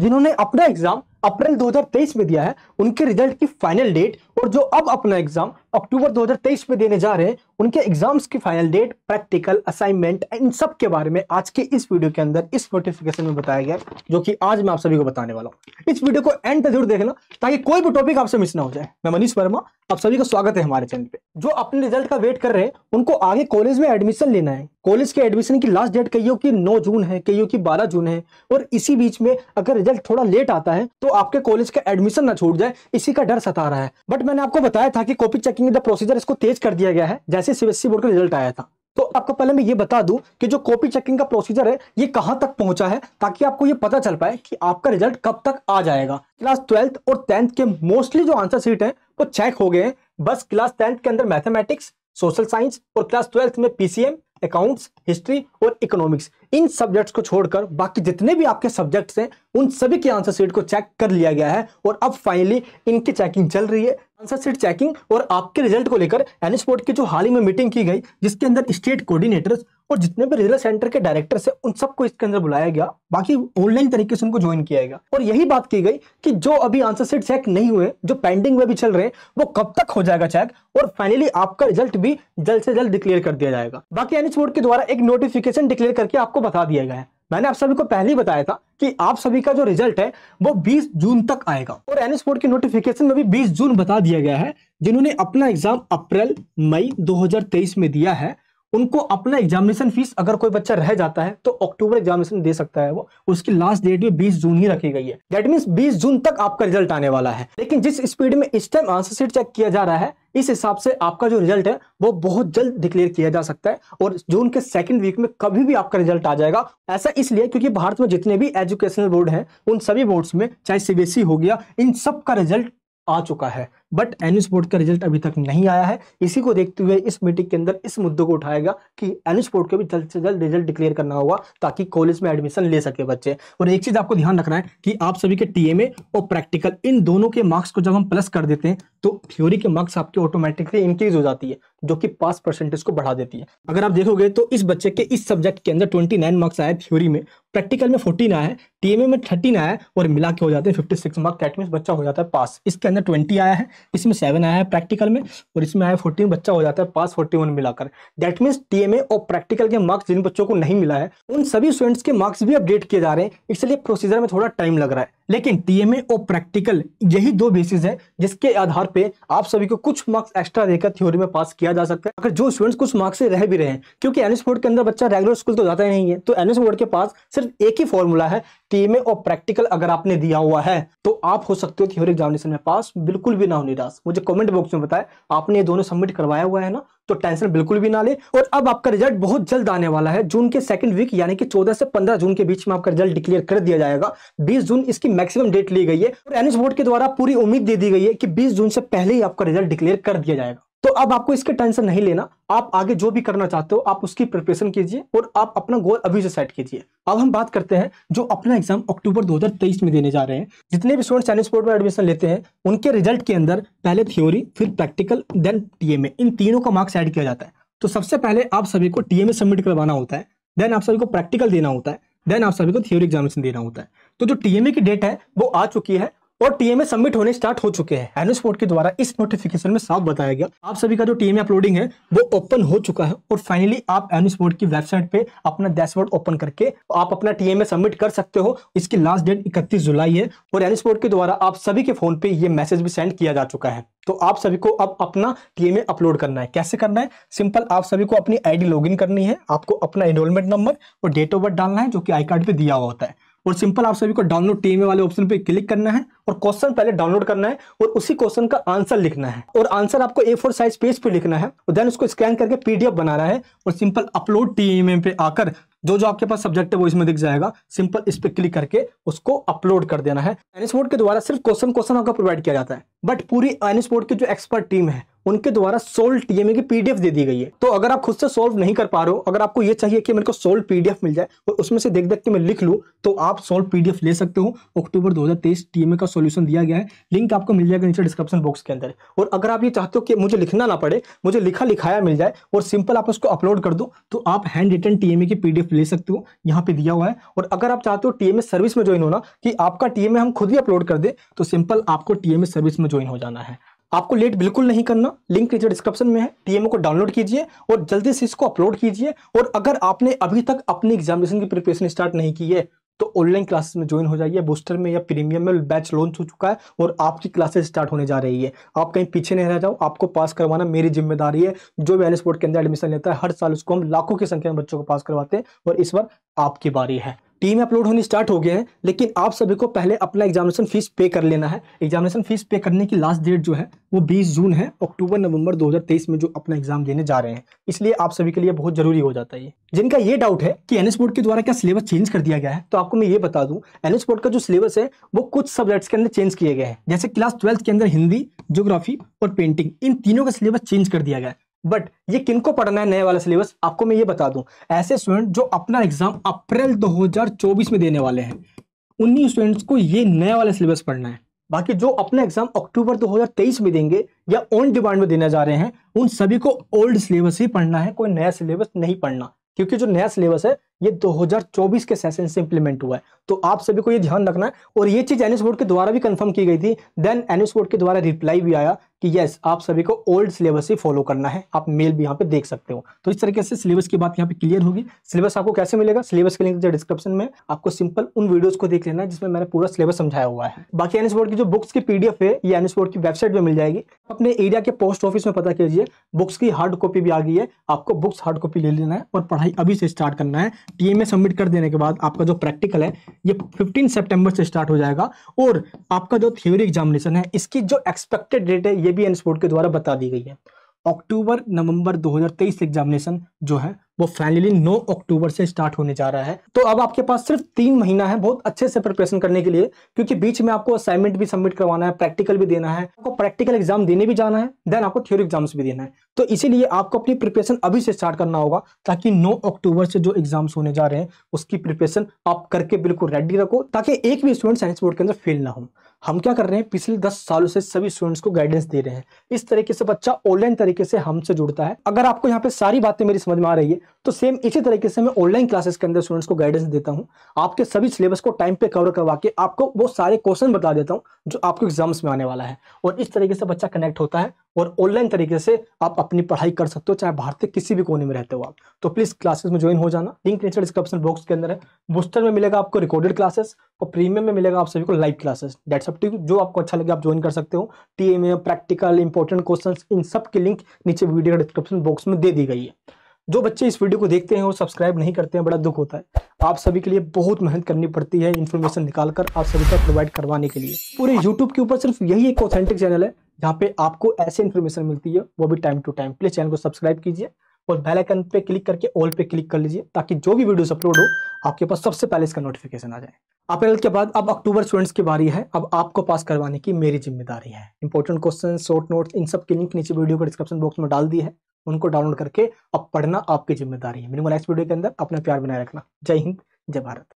जिन्होंने अपना एग्जाम अप्रैल 2023 में दिया है उनके रिजल्ट की फाइनल डेट और जो अब अपना एग्जाम अक्टूबर 2023 में देने जा रहे हैं उनके एग्जाम्स की फाइनल डेट प्रैक्टिकल असाइनमेंट इन सब के बारे में आज के इस वीडियो के अंदर इस नोटिफिकेशन में बताया गया जो कि आज मैं आप सभी को बताने वाला हूँ इस वीडियो को एंड तक जरूर देखना ताकि कोई भी टॉपिक आपसे मिस ना हो जाए मैं मनीष वर्मा आप सभी का स्वागत है हमारे चैनल पे जो अपने रिजल्ट का वेट कर रहे हैं उनको आगे कॉलेज में एडमिशन लेना है कॉलेज के एडमिशन की लास्ट डेट कहियो की नौ जून है कहियो की बारह जून है और इसी बीच में अगर रिजल्ट थोड़ा लेट आता है तो आपके कॉलेज का एडमिशन ना छूट जाए इसी का डर सता रहा है बट बट मैंने आपको बताया था कि कॉपी चेकिंग द प्रोसीजर इसको तेज कर दिया गया है जैसे सीबीएसई बोर्ड का रिजल्ट आया था तो आपको पहले मैं ये बता दूं कि जो कॉपी चेकिंग का प्रोसीजर है ये कहां तक पहुंचा है ताकि आपको ये पता चल पाए कि आपका रिजल्ट कब तक आ जाएगा क्लास ट्वेल्थ और टेंथ के मोस्टली जो आंसर सीट है वो चेक हो गए हैं बस क्लास टेंथ के अंदर मैथमेटिक्स सोशल साइंस और क्लास ट्वेल्थ में पीसीएम अकाउंट्स हिस्ट्री और इकोनॉमिक्स इन सब्जेक्ट्स को छोड़कर बाकी जितने भी आपके सब्जेक्ट्स हैं उन सभी के आंसर सीट को चेक कर लिया गया है और अब फाइनली इनकी चेकिंग चल रही है आंसर सीट चेकिंग और आपके रिजल्ट को लेकर बोर्ड की जो हाल ही में मीटिंग की गई जिसके अंदर स्टेट कोऑर्डिनेटर्स और जितने भी रिजल्ट सेंटर के डायरेक्टर है उन सबको इसके अंदर बुलाया गया बाकी ऑनलाइन तरीके से उनको ज्वाइन किया गया और यही बात की गई कि जो अभी आंसर सेट चेक नहीं हुए जो पेंडिंग में भी चल रहे वो कब तक हो जाएगा चेक और फाइनली आपका रिजल्ट भी जल्द से जल्द डिक्लेयर कर दिया जाएगा बाकी एनएच बोर्ड के द्वारा एक नोटिफिकेशन डिक्लेयर करके आपको बता दिया गया है मैंने आप सभी को पहले ही बताया था कि आप सभी का जो रिजल्ट है वो 20 जून तक आएगा और एनएस बोर्ड के नोटिफिकेशन में भी 20 जून बता दिया गया है जिन्होंने अपना एग्जाम अप्रैल मई 2023 में दिया है उनको अपना एग्जामिनेशन फीस अगर कोई बच्चा रह जाता है तो अक्टूबर एग्जामिनेशन दे सकता है वो उसकी लास्ट डेट भी 20 जून ही रखी गई है दैट मीन 20 जून तक आपका रिजल्ट आने वाला है लेकिन जिस स्पीड में इस टाइम आंसर शीट चेक किया जा रहा है इस हिसाब से आपका जो रिजल्ट है वो बहुत जल्द डिक्लेयर किया जा सकता है और जून के सेकंड वीक में कभी भी आपका रिजल्ट आ जाएगा ऐसा इसलिए क्योंकि भारत में जितने भी एजुकेशनल बोर्ड हैं उन सभी बोर्ड्स में चाहे सीबीएसई e हो गया इन सब का रिजल्ट आ चुका है बट एनुस बोर्ड का रिजल्ट अभी तक नहीं आया है इसी को देखते हुए इस मीटिंग के अंदर इस मुद्दे को उठाएगा कि एनुस बोर्ड को भी जल्द से जल्द रिजल्ट डिक्लेयर करना होगा ताकि कॉलेज में एडमिशन ले सके बच्चे और एक चीज आपको ध्यान रखना है कि आप सभी के टीएमए और प्रैक्टिकल इन दोनों के मार्क्स को जब हम प्लस कर देते हैं तो थ्योरी के मार्क्स आपके ऑटोमेटिकली इंक्रीज हो जाती है जो कि पास परसेंटेज को बढ़ा देती है अगर आप देखोगे तो इस बच्चे के इस सब्जेक्ट के अंदर 29 मार्क्स आए थ्योरी में प्रैक्टिकल में 14 आया है टीएमए में 13 आया है और मिला के हो जाते हैं 56 मार्क्स दैट मीन बच्चा हो जाता है पास इसके अंदर 20 आया है इसमें सेवन आया है प्रैक्टिकल में और इसमें आया 14 बच्चा हो जाता है पास वन मिलाकर दैट मीन्स टीएमए और प्रैक्टिकल के मार्क्स जिन बच्चों को नहीं मिला है उन सभी स्टूडेंट्स के मार्क्स भी अपडेट किए जा रहे हैं इसलिए प्रोसीजर में थोड़ा टाइम लग रहा है लेकिन टीएमए और प्रैक्टिकल यही दो बेसिस है जिसके आधार पे आप सभी को कुछ मार्क्स एक्स्ट्रा देकर थ्योरी में पास किया जा सकता है अगर जो स्टूडेंट्स कुछ मार्क्स से रह भी रहे हैं क्योंकि एनएस बोर्ड के अंदर बच्चा रेगुलर स्कूल तो जाता ही नहीं है तो एनएस बोर्ड के पास सिर्फ एक ही फॉर्मूला है टीमें और प्रैक्टिकल अगर आपने दिया हुआ है तो आप हो सकते हो थ्योर एग्जामिनेशन में पास बिल्कुल भी ना हो निराश मुझे कमेंट बॉक्स में बताएं आपने ये दोनों सबमिट करवाया हुआ है ना तो टेंशन बिल्कुल भी ना ले और अब आपका रिजल्ट बहुत जल्द आने वाला है जून के सेकंड वीक यानी कि 14 से 15 जून के बीच में आपका रिजल्ट डिक्लेयर कर दिया जाएगा 20 जून इसकी मैक्सिमम डेट ली गई है और एनएस बोर्ड के द्वारा पूरी उम्मीद दे दी गई है कि 20 जून से पहले ही आपका रिजल्ट डिक्लेयर कर दिया जाएगा तो अब आपको इसके टेंशन नहीं लेना आप आगे जो भी करना चाहते हो आप उसकी प्रिपरेशन कीजिए और आप अपना गोल अभी से सेट कीजिए अब हम बात करते हैं जो अपना एग्जाम अक्टूबर 2023 में देने जा रहे हैं जितने भी स्टूडेंट चाइनीज बोर्ड में एडमिशन लेते हैं उनके रिजल्ट के अंदर पहले थ्योरी फिर प्रैक्टिकल देन टीएमए इन तीनों का मार्क्स एड किया जाता है तो सबसे पहले आप सभी को टीएमए सबमिट करवाना होता है देन आप सभी को प्रैक्टिकल देना होता है देन आप सभी को थ्योरी एग्जामिनेशन देना होता है तो जो टीएमए की डेट है वो आ चुकी है और टीएमए सबमिट होने स्टार्ट हो चुके हैं एनोस्पोर्ट के द्वारा इस नोटिफिकेशन में साफ बताया गया आप सभी का जो टीएमए अपलोडिंग है वो ओपन हो चुका है और फाइनली आप एनोस्पोर्ट की वेबसाइट पे अपना डैशबोर्ड ओपन करके आप अपना टीएमए सबमिट कर सकते हो इसकी लास्ट डेट इकतीस जुलाई है और एनोस्पोर्ट के द्वारा आप सभी के फोन पे ये मैसेज भी सेंड किया जा चुका है तो आप सभी को अब अपना टीएमए अपलोड करना है कैसे करना है सिंपल आप सभी को अपनी आईडी लॉगिन करनी है आपको अपना एनरोलमेंट नंबर और डेट ऑफ बर्थ डालना है जो कि आई कार्ड पे दिया हुआ होता है और सिंपल आप सभी को डाउनलोड टीएमए वाले ऑप्शन पे क्लिक करना है और क्वेश्चन पहले डाउनलोड करना है और उसी क्वेश्चन का आंसर लिखना है और आंसर आपको ए फोर साइज पेज पे लिखना है और देन उसको स्कैन करके पीडीएफ बनाना है और सिंपल अपलोड टीएमए पे आकर जो जो आपके पास सब्जेक्ट है वो इसमें दिख जाएगा सिंपल इस पर क्लिक करके उसको अपलोड कर देना है एनिस बोर्ड के द्वारा सिर्फ क्वेश्चन क्वेश्चन आपका प्रोवाइड किया जाता है बट पूरी एनिस बोर्ड की जो एक्सपर्ट टीम है उनके द्वारा सोल्व टीएमए की पीडीएफ दे दी गई है तो अगर आप खुद से सोल्व नहीं कर पा रहे हो अगर आपको यह चाहिए कि मेरे को सोल्व पीडीएफ मिल जाए और उसमें से देख देख के मैं लिख लूँ तो आप सोल्व पीडीएफ ले सकते हो अक्टूबर 2023 टीएमए का सोल्यूशन दिया गया है लिंक आपको मिल जाएगा नीचे डिस्क्रिप्शन बॉक्स के अंदर और अगर आप ये चाहते हो कि मुझे लिखना ना पड़े मुझे लिखा लिखाया मिल जाए और सिंपल आप उसको अपलोड कर दो तो आप हैंड रिटर्न टीएमए की पीडीएफ ले सकते हो यहाँ पे दिया हुआ है और अगर आप चाहते हो टीएमए सर्विस में ज्वाइन होना कि आपका टीएमए हम खुद ही अपलोड कर दे तो सिंपल आपको टीएमए सर्विस में ज्वाइन हो जाना है आपको लेट बिल्कुल नहीं करना लिंक नीचे डिस्क्रिप्शन में है टीएमओ को डाउनलोड कीजिए और जल्दी से इसको अपलोड कीजिए और अगर आपने अभी तक अपनी एग्जामिनेशन की प्रिपरेशन स्टार्ट नहीं की है तो ऑनलाइन क्लासेस में ज्वाइन हो जाइए बूस्टर में या प्रीमियम में बैच लॉन्च हो चुका है और आपकी क्लासेस स्टार्ट होने जा रही है आप कहीं पीछे नहीं रह जाओ आपको पास करवाना मेरी जिम्मेदारी है जो भी एन के अंदर एडमिशन लेता है हर साल उसको हम लाखों की संख्या में बच्चों को पास करवाते हैं और इस बार आपकी बारी है टीम अपलोड होने स्टार्ट हो गए हैं लेकिन आप सभी को पहले अपना एग्जामिनेशन फीस पे कर लेना है एग्जामिनेशन फीस पे करने की लास्ट डेट जो है वो 20 जून है अक्टूबर नवंबर 2023 में जो अपना एग्जाम देने जा रहे हैं इसलिए आप सभी के लिए बहुत जरूरी हो जाता है जिनका ये डाउट है कि एनएस बोर्ड के द्वारा क्या सिलेबस चेंज कर दिया गया है तो आपको मैं ये बता दूं एनएस बोर्ड का जो सिलेबस है वो कुछ सब्जेक्ट्स के अंदर चेंज किए गए हैं जैसे क्लास ट्वेल्थ के अंदर हिंदी ज्योग्राफी और पेंटिंग इन तीनों का सिलेबस चेंज कर दिया गया है बट ये किनको पढ़ना है नए वाला सिलेबस आपको मैं ये बता दूं ऐसे स्टूडेंट जो अपना एग्जाम अप्रैल 2024 में देने वाले हैं उन्हीं स्टूडेंट्स को ये नया वाला सिलेबस पढ़ना है बाकी जो अपना एग्जाम अक्टूबर 2023 में देंगे या ऑन डिमांड में देने जा रहे हैं उन सभी को ओल्ड सिलेबस ही पढ़ना है कोई नया सिलेबस नहीं पढ़ना क्योंकि जो नया सिलेबस है ये 2024 के सेशन से इंप्लीमेंट हुआ है तो आप सभी को ये ध्यान रखना है और ये चीज एनएस बोर्ड के द्वारा भी कंफर्म की गई थी देन एनएस बोर्ड के द्वारा रिप्लाई भी आया कि यस आप सभी को ओल्ड सिलेबस ही फॉलो करना है आप मेल भी यहाँ पे देख सकते हो तो इस तरीके से सिलेबस की बात यहाँ पे क्लियर होगी सिलेबस आपको कैसे मिलेगा सिलेबस के लिंक डिस्क्रिप्शन में आपको सिंपल उन वीडियोज को देख लेना जिसमें मैंने पूरा सिलेबस समझाया हुआ है बाकी एनएस बोर्ड की जो बुक्स की पीडीएफ है ये एनएस बोर्ड की वेबसाइट में मिल जाएगी अपने एरिया के पोस्ट ऑफिस में पता कीजिए बुक्स की हार्ड कॉपी भी आ गई है आपको बुक्स हार्ड कॉपी ले लेना है और पढ़ाई अभी से स्टार्ट करना है टीएमए सबमिट कर देने के बाद आपका जो प्रैक्टिकल है ये 15 सितंबर से स्टार्ट हो जाएगा और आपका जो थ्योरी एग्जामिनेशन है इसकी जो एक्सपेक्टेड डेट है ये भी एनस्पोर्ट के द्वारा बता दी गई है अक्टूबर नवंबर 2023 एग्जामिनेशन जो है वो फाइनली 9 अक्टूबर से स्टार्ट होने जा रहा है तो अब आपके पास सिर्फ तीन महीना है बहुत अच्छे से प्रिपरेशन करने के लिए क्योंकि बीच में आपको असाइनमेंट भी सबमिट करवाना है प्रैक्टिकल भी देना है आपको प्रैक्टिकल एग्जाम देने भी जाना है देन आपको थ्योरी एग्जाम्स भी देना है तो इसीलिए आपको अपनी प्रिपरेशन अभी से स्टार्ट करना होगा ताकि नौ अक्टूबर से जो एग्जाम्स होने जा रहे हैं उसकी प्रिपरेशन आप करके बिल्कुल रेडी रखो ताकि एक भी स्टूडेंट साइंस बोर्ड के अंदर फेल ना हो हम क्या कर रहे हैं पिछले दस सालों से सभी स्टूडेंट्स को गाइडेंस दे रहे हैं इस तरीके से बच्चा ऑनलाइन तरीके से हमसे जुड़ता है अगर आपको यहाँ पे सारी बातें मेरी समझ में आ रही है तो सेम इसी तरीके से मैं ऑनलाइन क्लासेस के अंदर स्टूडेंट्स को गाइडेंस देता हूँ आपके सभी सिलेबस को टाइम पे कवर करवा के आपको वो सारे क्वेश्चन बता देता हूँ जो आपको एग्जाम्स में आने वाला है और इस तरीके से बच्चा कनेक्ट होता है और ऑनलाइन तरीके से आप अपनी पढ़ाई कर सकते हो चाहे भारत के किसी भी कोने में रहते हो आप तो प्लीज़ क्लासेस में ज्वाइन हो जाना लिंक नीचे डिस्क्रिप्शन बॉक्स के अंदर है बूस्टर में मिलेगा आपको रिकॉर्डेड क्लासेस और प्रीमियम में मिलेगा आप सभी को लाइव क्लासेस डेट सब जो आपको अच्छा लगे आप ज्वाइन कर सकते हो टी प्रैक्टिकल इंपॉर्टेंट क्वेश्चन इन सब की लिंक नीचे वीडियो डिस्क्रिप्शन बॉक्स में दे दी गई है जो बच्चे इस वीडियो को देखते हैं और सब्सक्राइब नहीं करते हैं बड़ा दुख होता है आप सभी के लिए बहुत मेहनत करनी पड़ती है इन्फॉर्मेशन निकालकर आप सभी तक प्रोवाइड करवाने के लिए पूरे यूट्यूब के ऊपर सिर्फ यही एक ऑथेंटिक चैनल है जहाँ पे आपको ऐसे इन्फॉर्मेशन मिलती है वो भी time to time please channel को सब्सक्राइब कीजिए और बेल आइकन पे क्लिक करके ऑल पे क्लिक कर लीजिए ताकि जो भी वीडियोस अपलोड हो आपके पास सबसे पहले इसका नोटिफिकेशन आ जाए अप्रैल के बाद अब अक्टूबर स्टूडेंट्स की बारी है अब आपको पास करवाने की मेरी जिम्मेदारी है इंपॉर्टेंट क्वेश्चन शॉर्ट नोट्स इन सब की लिंक नीचे वीडियो को डिस्क्रिप्शन बॉक्स में डाल दी है उनको डाउनलोड करके अब पढ़ना आपकी जिम्मेदारी है मिनिमल नेक्स्ट वीडियो के अंदर अपना प्यार बनाए रखना जय हिंद जय भारत